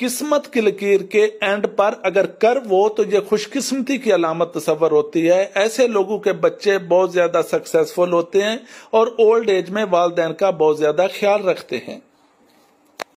किस्मत की लकीर के एंड पर अगर कर वो तो ये खुशकिस्मती की अलामत तस्वर होती है ऐसे लोगों के बच्चे बहुत ज्यादा सक्सेसफुल होते हैं और ओल्ड एज में वालदेन का बहुत ज्यादा ख्याल रखते हैं